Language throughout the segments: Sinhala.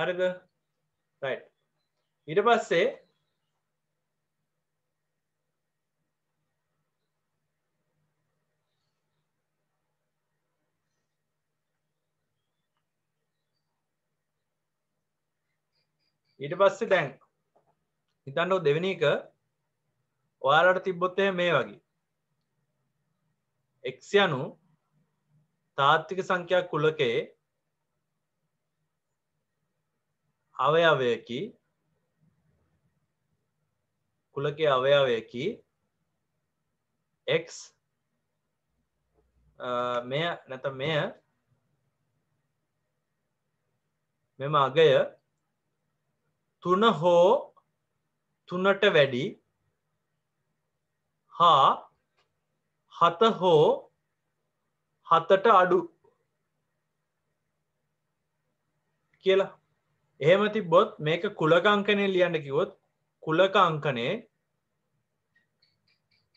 හරිද ඊට පස්සේ ඊට පස්සේ දැන් හිතන්නෝ දෙවෙනි එක ඔයාලට තිබ්බොත් එහෙම මේ වගේ x යනු තාත්වික සංඛ්‍යා කුලකයේ අවයවයකි කුලකේ අවයවයකි x මෙය නැත මෙය මෙම අගය තුන හෝ තුනට වැඩි හා හත හෝ හතට අඩු කියලා එහෙම තිබ්බොත් මේක කුලක අංකනය ලියන්න කිවොත් කුලක අංකනේ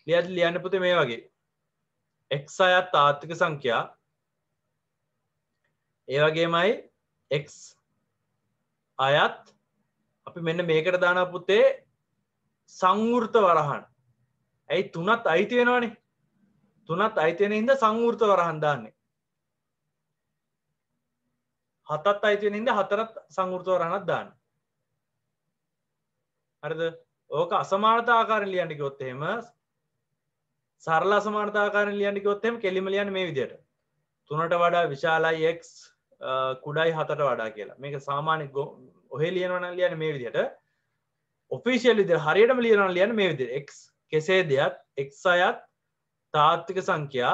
ලියත් ලියන්න පුති මේ වගේ එක් අයත් ආර්ථික සංඛ්‍යා ඒ වගේමයි එක් අයත් අපි මෙන්න මේකට දාන පුතේ සංවෘත වරහන් ඇයි තුනත් අයිති වෙනවානේ තුනත් අයිතියෙන හිද සංවෘත වරහන්දාන්නේ හතත් අයිතිවෙන හිද හතරත් සංෘතවරණත් දාන්න හරිද ඕක අසමාර්තාකාරෙන් ලියන්ටි ගොත්තේම සරල අසමාර්තාකාරෙන් ලියන්ටි ගොත්තෙම කෙලිම ලියන් මේ විදියට තුනට වඩා විශාලයි එක් කුඩයි හතට වඩා කියලා මේක සාමාන්‍ය ඔහේ ලියනවන ලියන මේ විදියට ඔෆිසිියල් විදි හරියටම ලියනවන ලියන මේ විදි එක් කෙසේ දෙයක් එක් අයත් තාත්තික සංඛ්‍යා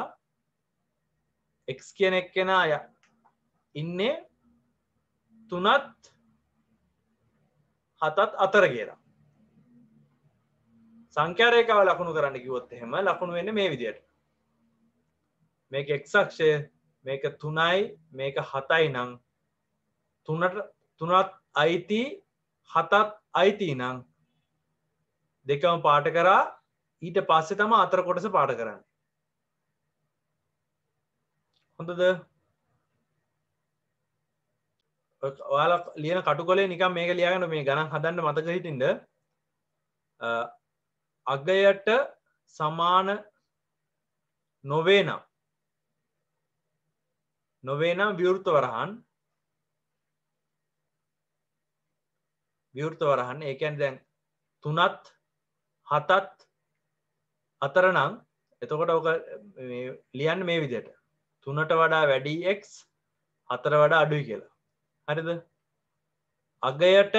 එක් කියන එක් කෙන අය ඉන්නේ තුනත් හතත් අතර කියලා සංඛ්‍යාරයකාව ලකුණු කරන්න කිවොත් එහෙම ලකුණු වෙන්න මේ විදියට මේක එක්සක්ෂය මේක තුනයි මේක හතයි නං තුනට තුනත් අයිති හතත් අයිති නං දෙකම පාට කරා ඊට පස්සෙ තම අතර කොටස පාට කරන්න හොඳද ඔයාල ලියන කටුකොලේ නිකම් මේක ලියගන්න මේ ගණන් හදන්න මතක හිටින්ට අගයට සමාන නොවේ නම් නොවේ නම් විවෘත වරහන් විවෘත වරහන් ඒකැන් දැන් තුනත් හතත් අතරනම් එතකොට ඕක ලියන්න මේ විදියට තුනට වඩා වැඩි එක් අතර වඩා අඩුයි කියලා හරිද අගයට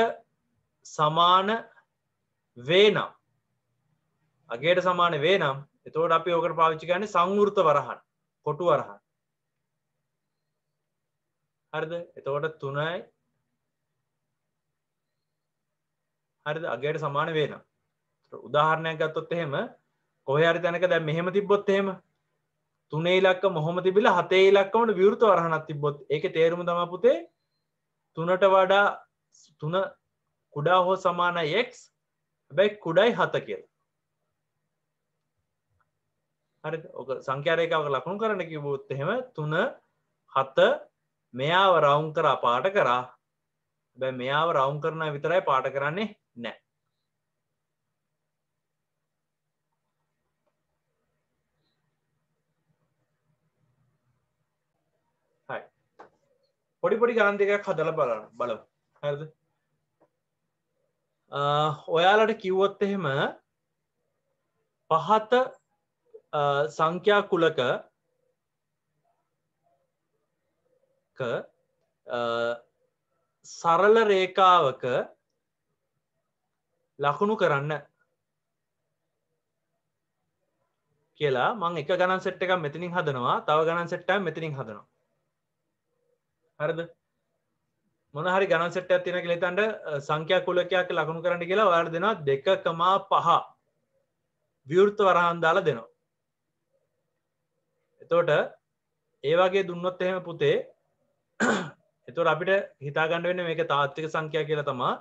සමාන වේනම් අගේට සමාන වේනම් එතෝට අපි ඕකට පාවිච්චි ගන්න සංවෘත වරහන් කොටු වරහන් හරිද එතවට තුනයි හරිද අගේට සමාන වේනම් උදාහරණයක් ගත්තොත් එහෙම කොහරි තැනක දැ මෙහෙම තිබොත් එහෙම තුනේ ලක්ක මොහොම තිබිල හතේ ලක්කමට විවෘත වරහනක් තිබොත් ඒ තේරුම දම පුතේ තුනට වඩා තුන කුඩා හෝ සමාන එක් හැබැයි කුඩයි හත කියලා හරි ඕක සංඛ්‍යාරයකාවක ලකුණු කරන කිවූත් එහෙම තුන හත මෙයාව රවුන් කරා පාට කරා බැ මෙයාව රවුන් කරන විතරයි පාට කරන්නේ නෑ පොඩිපොඩි ගණන් දෙකක් හදල බලන්න බලව හරද ඔයාලට කිව්වොත් එහෙම පහත සංඛ්‍යා කුලක සරල රේකාවක ලකුණු කරන්න කියලා මං එක ගණන් සෙට් එකක් මෙතිනින් හදනවා තව ගණන් සෙට්ටම් මෙතිනින් හදනවා හරද මොනහරි ගණන්සට ඇතින කෙ තන්ට සංඛ්‍යා කුලකයක් ලකුණු කරන්න කියලා වාර දෙෙනවා දෙකකමා පහ විවෘත්ත වරහන් දාලා දෙනවා එතෝට ඒ වගේ දුන්නොත් එහෙම පුතේ එතුට අපිට හිතාගණඩ වෙන මේක තාත්තික සංඛ්‍යා කියලා තමා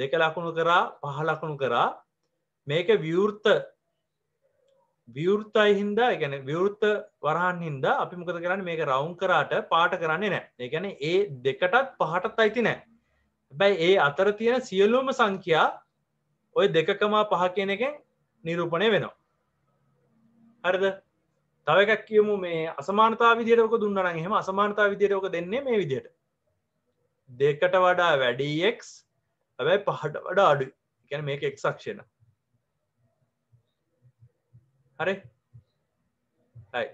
දෙක ලකුණු කරා පහ ලකුණු කරා මේක විවෘත්ත විවෘත්තයි හින්දා ගැන විවෘත්ත වරහන් හින්දා අපි මොකද කරන්න මේක රවුන් කරාට පාට කරන්නේ නෑ ඒගැන ඒ දෙකටත් පහටත් අයිති නෑ හැබැයි ඒ අතර තියෙන සියලුම සංඛ්‍යා ඔය දෙකකමා පහ කියන එකෙන් නිරූපණය වෙනවා හරිද තව එකක් කියමු මේ අසමානතා විදියට ඔක දුන්නා නම් එහෙම අසමානතා විදියට ඔක දෙන්නේ මේ විදියට දෙකට වඩා වැඩි x හැබැයි පහට වඩා අඩුයි. කියන්නේ මේක x අක්ෂය න හරි තයක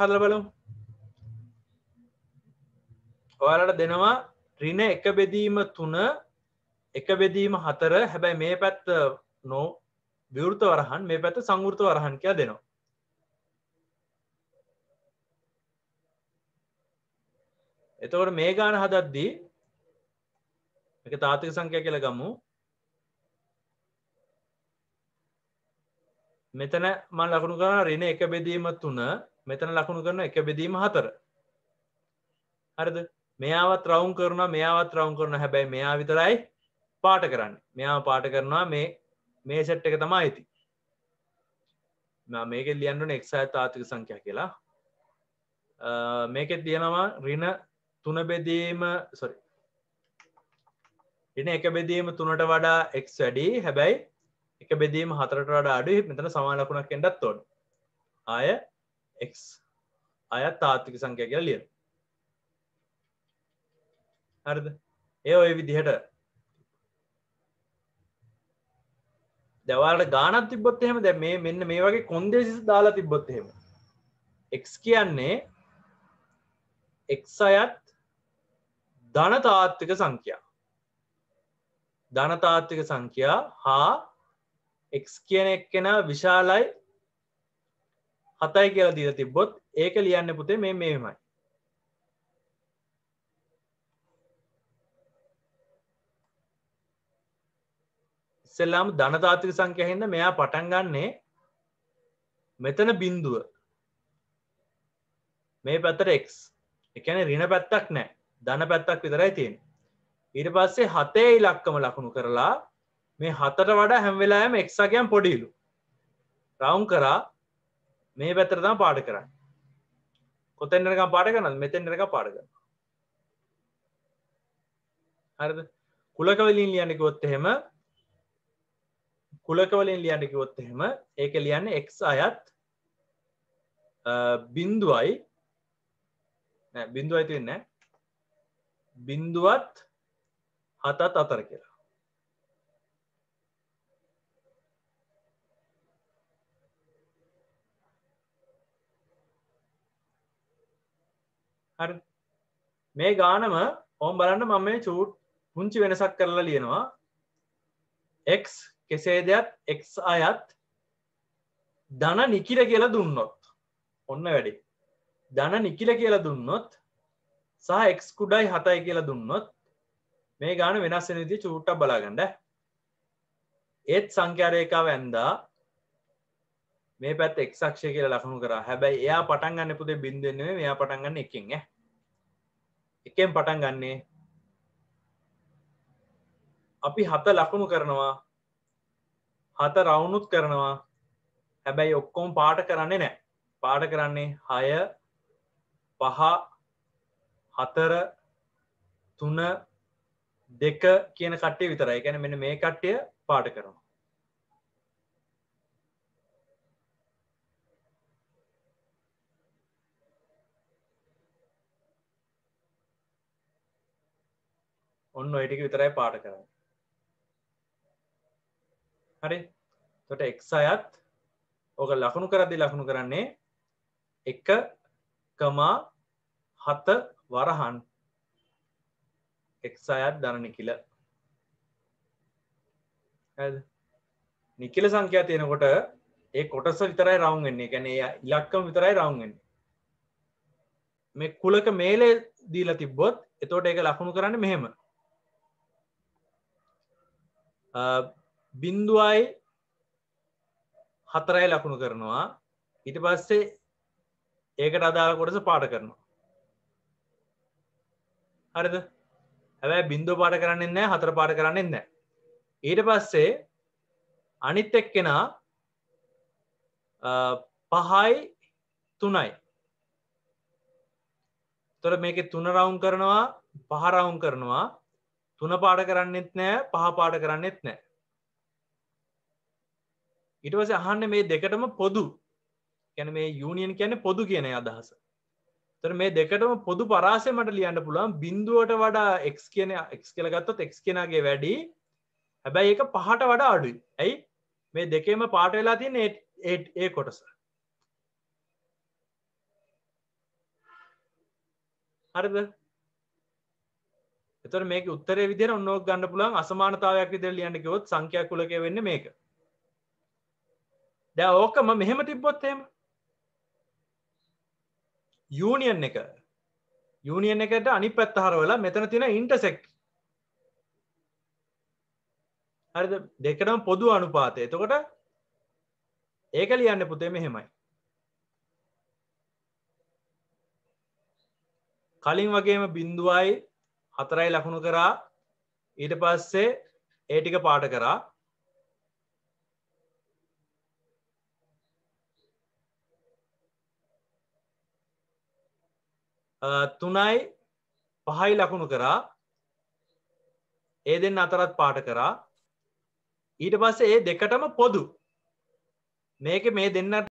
කදර බලමු ඔයාලට දෙනවා රින එක බෙදීම තුන එක බෙදීම හතර හැබැයි මේ පැත්ත නෝ විවෘත වරහන් මේ පැත්ත සංවෘත වරහන් කියයා දෙනවා එතවට මේ ගාන හදද්දී එක තාතික සංඛ්‍යා කියල ගමු මෙතන මන් ලකුණු කරන රින එක බෙදීම තුන මෙතන ලකුණු කරන එක බෙදීම හතර හරිද මෙයාවත් රවුම් කරනවා මෙයාවත් රවුම් කරන හැබැයි මෙයා විතරයි පාට කරන්න මෙයාම පාට කරනවා මේ මේ සෙට් එක තමා ඇති මේක ලියන්ඩන එක්සාය තාතික සංඛ්‍යා කියලා මේකෙත් තියනවා රින තුන බෙදීම සොරි රින එක බෙදීම තුනට වඩා එක් වැඩී හැබැයි එක බෙදීම හතරට වඩා අඩු මෙතන සමාලකුණක් එෙන්ඩත් තොඩ අය එක් අයත් තාත්තික සංකය කියලා ලිය හරිද ඒ ඔය විදිහට දවාට ගානත් තිබොත් එහෙම දැ මේ මෙන්න මේ වගේ කොන්දේසිස දාලා තිබොත් එහෙම එක් කියන්නේ එක් අයත් ධනතාත්තික සංඛ්‍යා ධනතාත්තික සංඛ්‍යා හා එක් කියන එක් කෙන විශාලයි හතයි කියලා දීර තිබ්බොත් ඒක ලියන්න පුතේ මේ මේමයි ඉස්සෙල්ලාම ධනතාත්‍රික සංඛ්‍යාවෙන්ද මෙයා පටන් ගන්නේ මෙතන බිඳුව මේ පැත්තට x ඒ කියන්නේ ඍණ පැත්තක් නැහැ ධන පැත්තක් විතරයි තියෙන්නේ ඊට පස්සේ හතේ ඉලක්කම ලකුණු කරලා මේ හතට වඩා හැම්වෙලාෑම එක්සාකයන් පොඩිලු රවුන් කරා මේ පැත්තරදම් පාඩ කරන්න කොතෙන්ටක පාඩ කරන්න මෙතෙන්ටක පාඩග හරිද කුලකවලින් ලියන්නකොත් එහෙම කුලකවලින් ලියන්නකිවොත් එහෙම ඒක ලියන්න එක් අයත් බින්දුවයි බින්දුව අයිතිවෙන්න බින්දුවත් හතත් අතර කියලා හරි මේ ගානම ඕම් බලන්න මම මේ චූට් පුංචි වෙනසක් කරලා ලියනවා එක් කෙසේ දෙයක් එක් අයත් ධන නිකිල කියලා දුන්නොත් ඔන්න වැඩි ධන නිකිල කියලා දුන්නොත් සහ එක්ස් කුඩයි හතයි කියලා දුන්නොත් මේ ගාන වෙනස් වෙන විදිහ චූට්ටක් බලාගන්න ඒත් සංඛ්‍යා රේඛාව ඇඳා මේ පැත් එක්ක්ෂය කියලා ලකුණු කරා හැබැයි එයා පටන් ගන්න පුදේ බින්දුවෙන්න්නේ මෙයා පටන් ගන්න එකින් එකෙන් පටන් ගන්නේ අපි හත ලකුණු කරනවා හත රවුණුත් කරනවා හැබැයි ඔක්කෝම් පාට කරන්නේ නෑ පාට කරන්නේ හය පහ හතර තුන දෙක කියන කට්ටේ විතරයි ගැන මෙන මේ කට්ටය පාට කරනවා ඔන්න ඔයටික විතරයි පාට කරන්න හරි තොට එක් අයත් ඕක ලකුණු කරදි ලකුණු කරන්නේ එක කමා හත වරහන් එක් අයත් දරණ කියල නිකිල සංඛ්‍යා තියෙනකොට ඒ කොටස විතරයි රවුන් වෙන්නේ ගැන ඉලක්කම විතරයි රවුන් වෙන්නේ මේ කුලක මේලේ දීලා තිබ්බොත් එතෝට ඒක ලකුණු කරන්න මෙහෙම බින්දුවයි හතරයි ලකුණු කරනවා ඉට පස්සේ ඒකට අදාළ කොටස පාට කරනවා හරිද ඇැ බින්දු පාට කරන්න නෑ හතර පාට කරන්න එන්න ඊට පස්සේ අනිත් එක්කෙනා පහයි තුනයි තොර මේක තුන රවුන් කරනවා පහරවුන් කරනවා තුන පාඩ කරන්නෙත් නෑ පහ පාඩ කරන්නෙත් නෑ. ඉටවස අහන්න මේ දෙකටම පොදු ගැන මේ යුනියන් කියන්නේ පොදු කියන අදහස. තර මේ දෙකටම පොදු පරාසය මට ලියන්න පුළුවන් බින්දුවට වඩා එක් කියන එක් කියල ගත්තොත් එක් කෙනගේ වැඩි හැබැයි ඒක පහට වඩා අඩුයි ඇයි මේ දෙකේම පාට වෙලා තින් ඒ කොටස. හරිද එතවට මේක උත්තරේ විදිර ඔන්නෝක් ගන්න පුළන් අසමානතාවයක් විදිර ලියන්නකවොත් සංඛ්‍යා කුලක වෙන්න මේක දැ ඕකම මෙහෙම තිබ්බොත්තේම යුනියන් එක යුනියන් එකට අනි පැත්තහර වෙලා මෙතන තින ඉන්ටසෙක් හරි දෙකටම් පොදු අනුපාතය එතකොට ඒක ලියන්න පුතේ මෙහෙමයි කලින් වගේම බින්දුවයි හතරයි ලකුණු කරා ඊට පස්සේ ඒ ටික පාට කරා තුනයි පහයි ලකුණු කරා ඒ දෙන්න අතරත් පාට කරා ඊට පස්සේ ඒ දෙකටම පොදු මේක මේ දෙන්නට